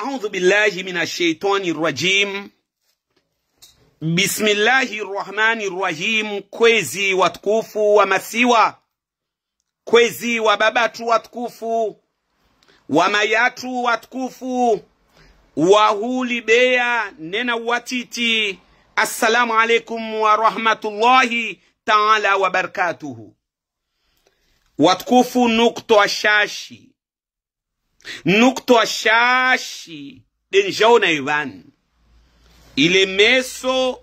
أعوذ بالله من الشيطان الرجيم bismillahi rahmani rahim kwezi watukufu wa masiwa kwezi wa babatu watukufu wa mayatu watukufu wahuli beya nena watiti assalamu alaikum wa rahmatullahi taala wa barakatuhu watukufu nukto ashashi Nukto shashi denjaona ivan ile meso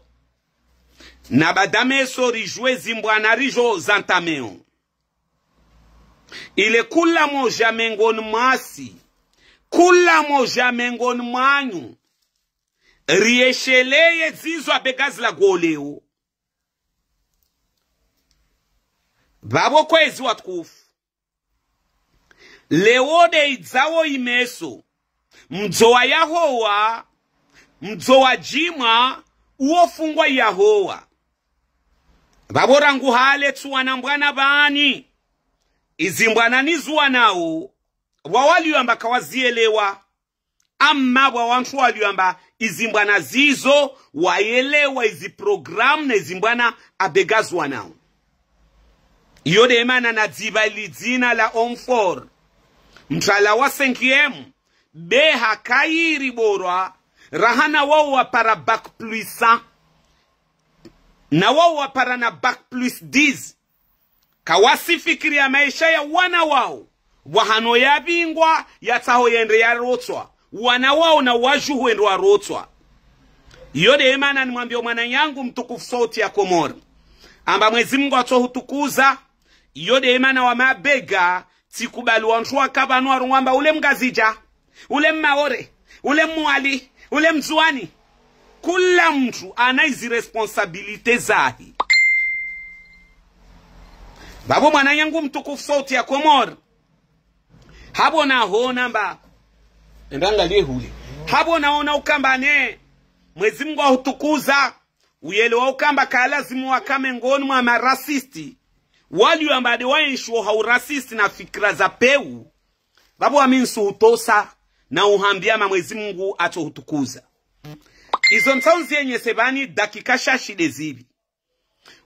na badameso rijwe zimbwana rijo zantameo ile kula moja mengoni mwasi kula moja mengoni mwanyu riesheleye zizo abegazi la goleo vavo kwezi watukufu lewo idzawo imeso mdzo wa yahowa mdzo wa jimwa uwofungwa yahowa vaborangu hale tsuwana mbwana bani izimbwana ni zuwa nawo wawaliwamba kawazielewa amma wawantu waliwamba izimbwana zizo wayelewa izi program na izimbwana abegazwa nawo iyo deemana na ili dzina la omfor mtala wa senkiemu beha kairi borwa rahana wa para back plus 100 na wa para na back plus 10 kawasifikiria maisha ya wana wao wahano yabingwa yataho yende yarotswa wana wao na wajuhu endo warotswa de emana nimwambia mwana yangu mtukufu sauti ya komori amba mwezi mungu atohutukuza yode emana wa mabega tikubaliwa nthuwakha pano arung'wamba ule mkazija ule maore ule mwali ule mzuani kula mtu ana izi responsabilite zahi babo mwana yangu mtukufu sauti ya komor habo nahona mba endangalie huli habo naona ne mwezi mungu ahutukuza uyelewa ukamba kalazimu wakame ngoni mwa marasisti waliyo ambade waenshuo haurasisi na fikra za peu vavo waminsu hutosa na uhambiyama mwezi mungu atohutukuza izo nsaunzi yenye sebani dakika shashide zibi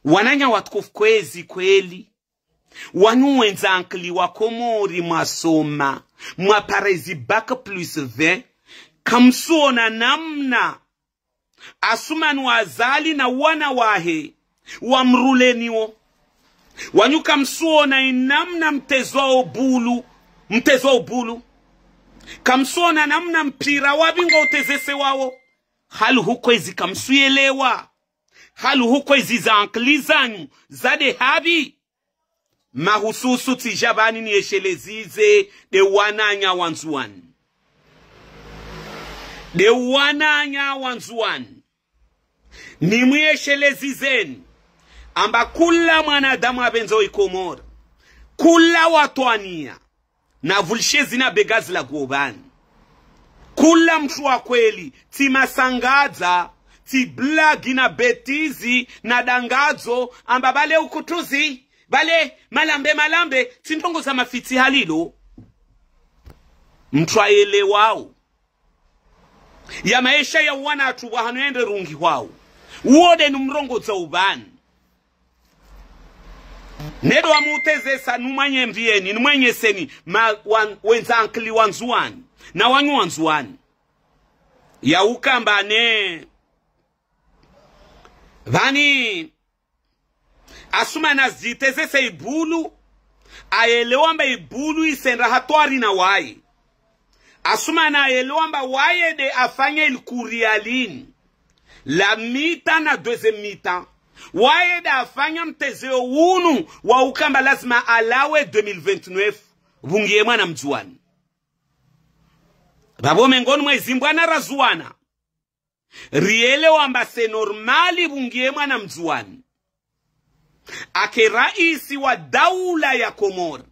wananya watukufu kwezi kweli wanuwenzankili wakomori masoma mwaparezi baka plus kamsuo kamsuona namna asuma nuwazali na wana wahe wamruleniwo wanyuka msuona inamna mtezwao bulu mtezwao bulu kamsuona namna mpira wabingo utezese wawo halu hukwezi kamsuyelewa halu hukwezi za ankli zade habi mahususu tijabani de wananya wanzuan dewananya wanzuwani nimwiyeshelezizeni amba kula mwanadamu apenza ikomoro kula watwania na vulshe zina begazi la gobani kula mtu wa kweli timasangadza tiblagi na betizi na dangadzo amba bale ukutuzi bale malambe malambe tindongo za mafiti halilo mtu aelewao ya maisha ya wanatu wahanoende rungi wao wode ni mrongo za ubani nero seni, ma wan, wenza ankli wanzuani, na wanyu wanzuwani ne vani asumana zitezese ibulu aelewa mba ibulu isenda hatwari na wayi asumana aelewa mba wayede afanye ilkurialini la mita na deuxième mi mita wayeda afanya mtezeo unu wa ukamba lazima alawe 2029 vungiye mwana mjuwani vavome ngoni mwezi mbwana razuwana riele wamba se normali vungiye mwana mjuani ake raisi wa daula ya komora